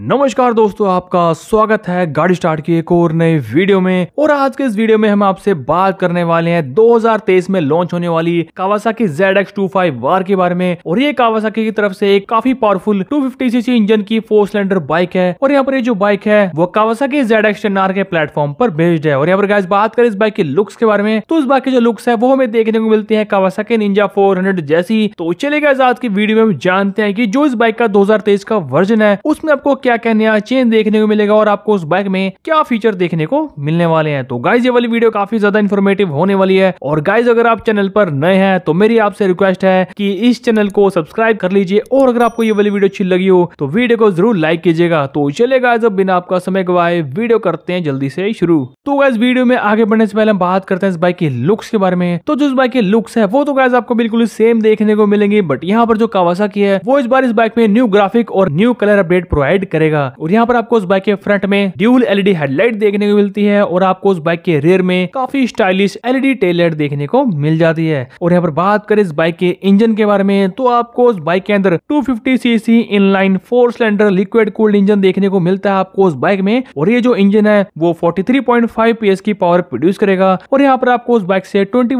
नमस्कार दोस्तों आपका स्वागत है गाड़ी स्टार्ट की एक और नए वीडियो में और आज के इस वीडियो में हम आपसे बात करने वाले हैं 2023 में लॉन्च होने वाली कावासाकी ZX25 वार के बारे में और ये कावासाकी की तरफ से एक काफी पावरफुल 250 सीसी इंजन की फोर सिलेंडर बाइक है और यहाँ पर ये जो बाइक है वो कावासाकी एक्स के प्लेटफॉर्म पर बेस्ड है और यहाँ पर गाय बात करें इस बाइक के लुक्स के बारे में तो इस बाइक के जो लुक्स है वो हमें देखने को मिलती है कावासाकी निंजा फोर जैसी तो चले गए आज की वीडियो में हम जानते हैं की जो इस बाइक का दो का वर्जन है उसमें आपको क्या क्या नया चेंज देखने को मिलेगा और आपको उस बाइक में क्या फीचर देखने को मिलने वाले हैं तो गाइज ये वाली वीडियो काफी ज्यादा इन्फॉर्मेटिव होने वाली है और गाइज अगर आप चैनल पर नए हैं तो मेरी आपसे रिक्वेस्ट है कि इस चैनल को सब्सक्राइब कर लीजिए और अगर आपको ये वाली वीडियो अच्छी लगी हो तो वीडियो को जरूर लाइक कीजिएगा तो चले गाइज अब बिना आपका समय गवाए वीडियो करते हैं जल्दी से शुरू तो गाइज वीडियो में आगे बढ़ने से पहले हम बात करते हैं इस बाइक के लुक्स के बारे में तो जो बाइक के लुक्स है वो तो गाइज आपको बिल्कुल सेम देखने को मिलेंगे बट यहाँ पर जो कावासा की है वो इस बार इस बाइक में न्यू ग्राफिक और न्यू कलर अपडेट प्रोवाइड करेगा और यहाँ पर आपको उस बाइक के फ्रंट में ड्यूल एलईडी हेडलाइट देखने को मिलती है और आपको उस बाइक के रेयर में काफी स्टाइलिश एलईडी टेललाइट देखने को मिल जाती है और यहाँ पर बात करें इस बाइक के इंजन के बारे में तो आपको उस बाइक के अंदर two CC inline four cylinder liquid cooled engine देखने को मिलता है आपको उस बाइक में और ये जो इंजन है वो फोर्टी पीएस की पावर प्रोड्यूस करेगा और यहाँ पर आपको उस बाइक से ट्वेंटी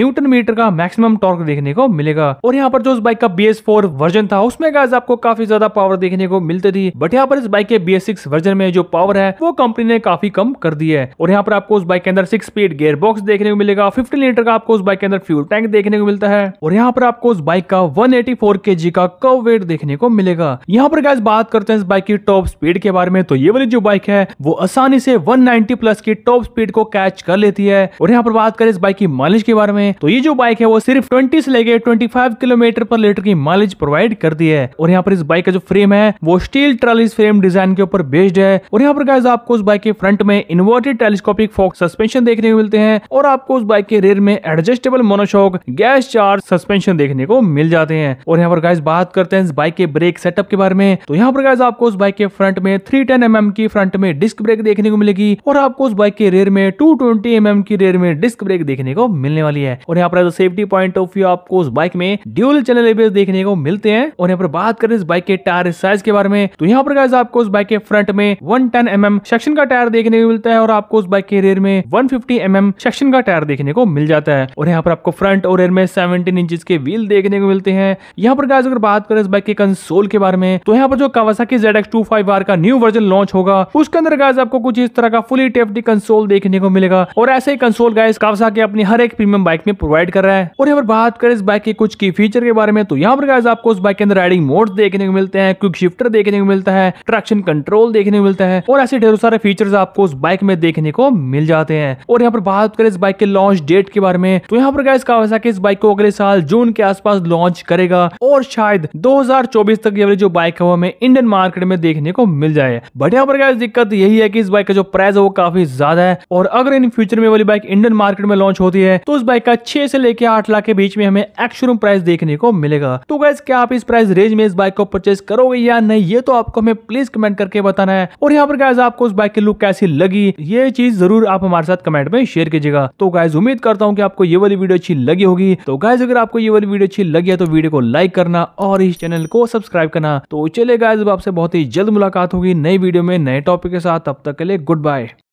न्यूटन मीटर का मैक्सिमम टॉर्क देखने को मिलेगा और यहाँ पर जो उस बाइक का बी वर्जन था उसमें आपको काफी ज्यादा पावर देखने को मिलते थी बट यहाँ पर इस बाइक के बी वर्जन में जो पावर है वो कंपनी ने काफी कम कर दी है और यहाँ पर आपको उस बाइक के अंदर सिक्स स्पीड गेयर बॉक्स देखने को मिलेगा फिफ्टी लीटर का आपको उस बाइक के अंदर फ्यूल टैंक देखने को मिलता है और यहाँ पर आपको उस बाइक का वन एटी का कव वेट देखने को मिलेगा यहाँ पर गैस बात करते हैं इस बाइक की टॉप स्पीड के बारे में तो ये वाली जो बाइक है वो आसानी से वन प्लस की टॉप स्पीड को कैच कर लेती है और यहाँ पर बात करें इस बाइक की माइलेज के बारे में तो ये जो बाइक है वो सिर्फ 20 से लेके 25 किलोमीटर पर लीटर की माइलेज प्रोवाइड करती है और यहाँ पर इस बाइक का जो फ्रेम है वो steel steel trellis frame design के ऊपर बेस्ड है और यहाँ पर गाइज आपको उस बाइक के फ्रंट में इन्वर्टेड टेलीस्कोपिक फोक सस्पेंशन देखने को मिलते हैं और आपको उस बाइक के रेयर में adjustable monoshock gas charge suspension देखने को मिल जाते हैं और यहाँ पर गाइज बात करते हैं इस बाइक के ब्रेक सेटअप के बारे में तो यहाँ पर गाइज आपको उस बाइक के फ्रंट में थ्री टेन mm की फ्रंट में डिस्क ब्रेक देखने को मिलेगी और आपको उस बाइक के रेयर में टू ट्वेंटी mm की रेयर में डिस्क ब्रेक देखने को मिलने वाली है और यहाँ पर सेफ्टी पॉइंट ऑफ व्यू आपको उस बाइक में ड्यूल चैनल देखने को मिलते हैं और यहाँ पर बात करें इस बाइक के टायर साइज के बारे में तो यहाँ पर गाइज आपको उस बाइक के फ्रंट में वन टेन mm सेक्शन का टायर देखने को मिलता है और आपको उस बाइक के रेयर में वन फिफ्टी mm सेक्शन का टायर देखने को मिल जाता है और यहाँ पर आपको फ्रंट और रेयर में सेवनटीन इंच के व्हील देखने को मिलते हैं यहाँ पर गाइज अगर बात करें इस बाइक के कंसोल के बारे में तो यहाँ पर जो की Z X two five R का न्यू वर्जन लॉन्च होगा उसके अंदर गाइज आपको कुछ इस तरह का फुली टेफ्टी कंसोल देखने को मिलेगा और ऐसे ही कंसोल गाइज के अपनी हर एक प्रीमियम बाइक में प्रोवाइड कर रहा है और यहाँ पर बात करें इस बाइक के कुछ की फीचर के बारे में तो यहाँ पर गाइज आपको उस बाइक के अंदर राइडिंग मोड देखने को मिलते हैं क्विक शिफ्टर देखने देखने को मिलता है ट्रैक्शन कंट्रोल देखने को मिलता है और ऐसे ढेरों सारे फीचर्स आपको उस बाइक में देखने को मिल जाते हैं और यहाँ पर बात करें इस बाइक के लॉन्च डेट के बारे में तो यहाँ पर गैस की इस बाइक को अगले साल जून के आसपास लॉन्च करेगा और शायद दो तक ये जो बाइक है वो हमें इंडियन मार्केट में देखने को मिल जाए बट यहाँ पर गैस दिक्कत यही है की इस बाइक का जो प्राइस है वो काफी ज्यादा है और अगर इन फ्यूचर में वाली बाइक इंडियन मार्केट में लॉन्च होती है तो उस बाइक का छह से लेकर आठ लाख के बीच में हमें एक्शोरूम प्राइस देखने को मिलेगा तो गैस क्या आप इस प्राइस रेंज में इस बाइक को परचेस करोगे या नहीं ये तो आपको हमें प्लीज कमेंट करके बताना है और यहाँ पर गायज आपको उस बाइक की लुक कैसी लगी ये चीज जरूर आप हमारे साथ कमेंट में शेयर कीजिएगा तो गायज उम्मीद करता हूँ कि आपको ये वाली वीडियो अच्छी लगी होगी तो गायज अगर आपको ये वाली वीडियो अच्छी लगी है तो वीडियो को लाइक करना और इस चैनल को सब्सक्राइब करना तो चले गायज आपसे बहुत ही जल्द मुलाकात होगी नई वीडियो में नए टॉपिक के साथ अब तक के लिए गुड बाय